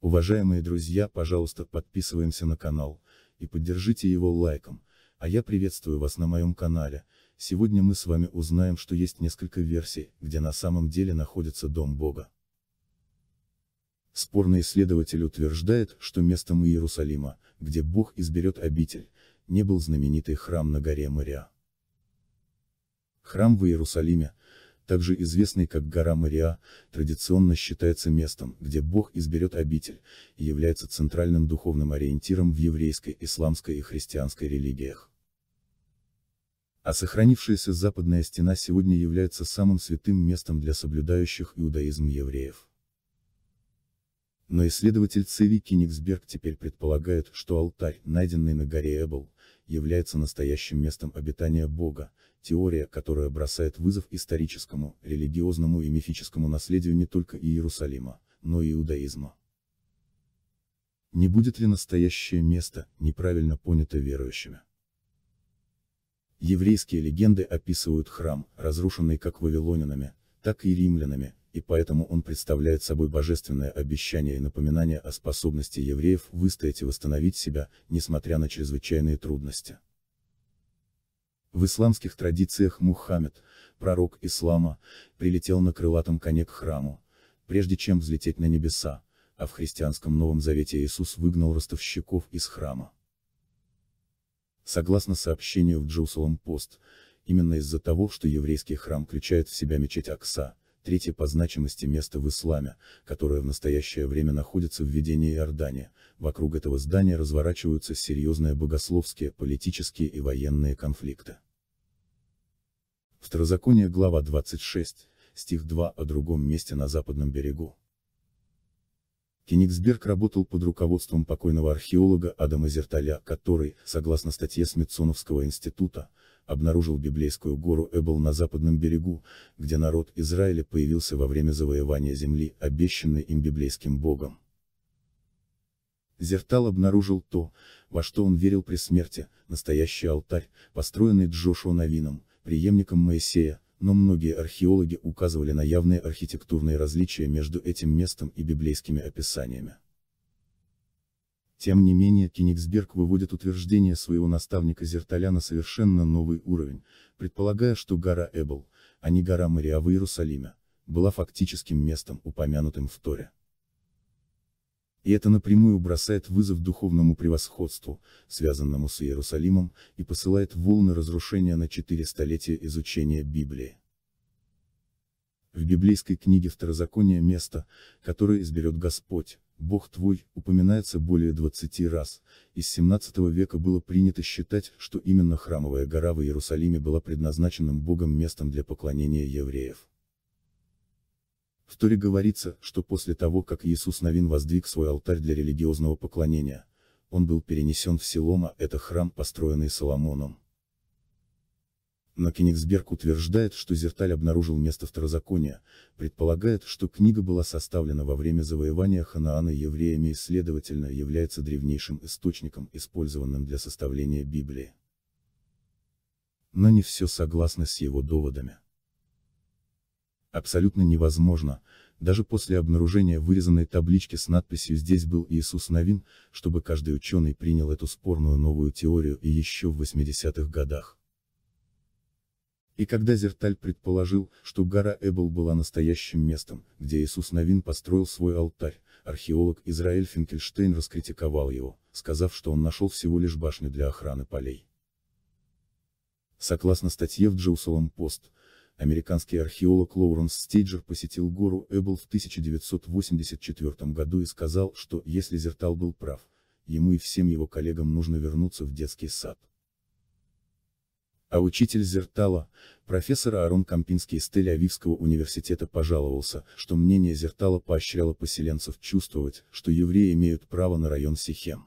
Уважаемые друзья, пожалуйста, подписываемся на канал, и поддержите его лайком, а я приветствую вас на моем канале, сегодня мы с вами узнаем, что есть несколько версий, где на самом деле находится Дом Бога. Спорный исследователь утверждает, что местом Иерусалима, где Бог изберет обитель, не был знаменитый храм на горе Моря. Храм в Иерусалиме, также известный как гора Мария, традиционно считается местом, где Бог изберет обитель, и является центральным духовным ориентиром в еврейской, исламской и христианской религиях. А сохранившаяся западная стена сегодня является самым святым местом для соблюдающих иудаизм евреев. Но исследователь Цеви Кенигсберг теперь предполагает, что алтарь, найденный на горе Эбл, является настоящим местом обитания Бога, теория, которая бросает вызов историческому, религиозному и мифическому наследию не только Иерусалима, но и иудаизма. Не будет ли настоящее место, неправильно понято верующими? Еврейские легенды описывают храм, разрушенный как вавилонянами, так и римлянами, и поэтому он представляет собой божественное обещание и напоминание о способности евреев выстоять и восстановить себя, несмотря на чрезвычайные трудности. В исламских традициях Мухаммед, пророк ислама, прилетел на крылатом коне к храму, прежде чем взлететь на небеса, а в христианском Новом Завете Иисус выгнал ростовщиков из храма. Согласно сообщению в Jerusalem Пост, именно из-за того, что еврейский храм включает в себя мечеть Акса, третье по значимости место в исламе, которое в настоящее время находится в ведении Иордания. Вокруг этого здания разворачиваются серьезные богословские, политические и военные конфликты. Второзаконие глава 26, стих 2 о другом месте на западном берегу. Кенигсберг работал под руководством покойного археолога Адама Зерталя, который, согласно статье Смитсоновского института, обнаружил библейскую гору Эбл на западном берегу, где народ Израиля появился во время завоевания земли, обещанной им библейским богом. Зертал обнаружил то, во что он верил при смерти, настоящий алтарь, построенный Джошуа Навином, преемником Моисея, но многие археологи указывали на явные архитектурные различия между этим местом и библейскими описаниями. Тем не менее, Кенигсберг выводит утверждение своего наставника Зерталя на совершенно новый уровень, предполагая, что гора Эбл, а не гора Мария в Иерусалиме, была фактическим местом, упомянутым в Торе. И это напрямую бросает вызов духовному превосходству, связанному с Иерусалимом, и посылает волны разрушения на четыре столетия изучения Библии. В библейской книге Второзакония место, которое изберет Господь, Бог твой, упоминается более 20 раз, и с 17 века было принято считать, что именно храмовая гора в Иерусалиме была предназначенным Богом местом для поклонения евреев. В Торе говорится, что после того, как Иисус Новин воздвиг свой алтарь для религиозного поклонения, он был перенесен в Селома, это храм, построенный Соломоном. Но Кенигсберг утверждает, что Зерталь обнаружил место второзакония, предполагает, что книга была составлена во время завоевания Ханаана евреями и следовательно является древнейшим источником, использованным для составления Библии. Но не все согласны с его доводами. Абсолютно невозможно, даже после обнаружения вырезанной таблички с надписью «Здесь был Иисус Новин», чтобы каждый ученый принял эту спорную новую теорию и еще в 80-х годах. И когда Зерталь предположил, что гора Эбл была настоящим местом, где Иисус Новин построил свой алтарь, археолог Израиль Финкельштейн раскритиковал его, сказав, что он нашел всего лишь башню для охраны полей. Согласно статье в Jerusalem Пост, американский археолог Лоуренс Стейджер посетил гору Эбл в 1984 году и сказал, что, если Зертал был прав, ему и всем его коллегам нужно вернуться в детский сад. А учитель Зертала, профессор Арон Кампинский из Тель-Авивского университета пожаловался, что мнение Зертала поощряло поселенцев чувствовать, что евреи имеют право на район Сихем.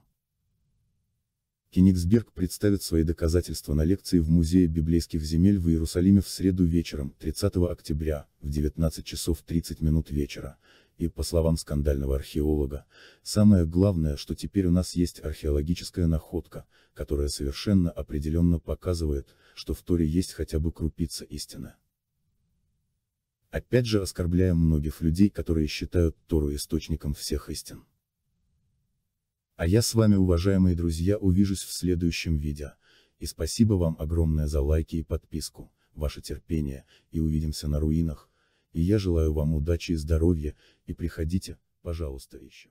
Кенигсберг представит свои доказательства на лекции в Музее библейских земель в Иерусалиме в среду вечером, 30 октября, в 19 часов 30 минут вечера, и, по словам скандального археолога, самое главное, что теперь у нас есть археологическая находка, которая совершенно определенно показывает, что в Торе есть хотя бы крупица истины. Опять же оскорбляем многих людей, которые считают Тору источником всех истин. А я с вами, уважаемые друзья, увижусь в следующем видео. И спасибо вам огромное за лайки и подписку, ваше терпение, и увидимся на руинах, и я желаю вам удачи и здоровья, и приходите, пожалуйста, еще.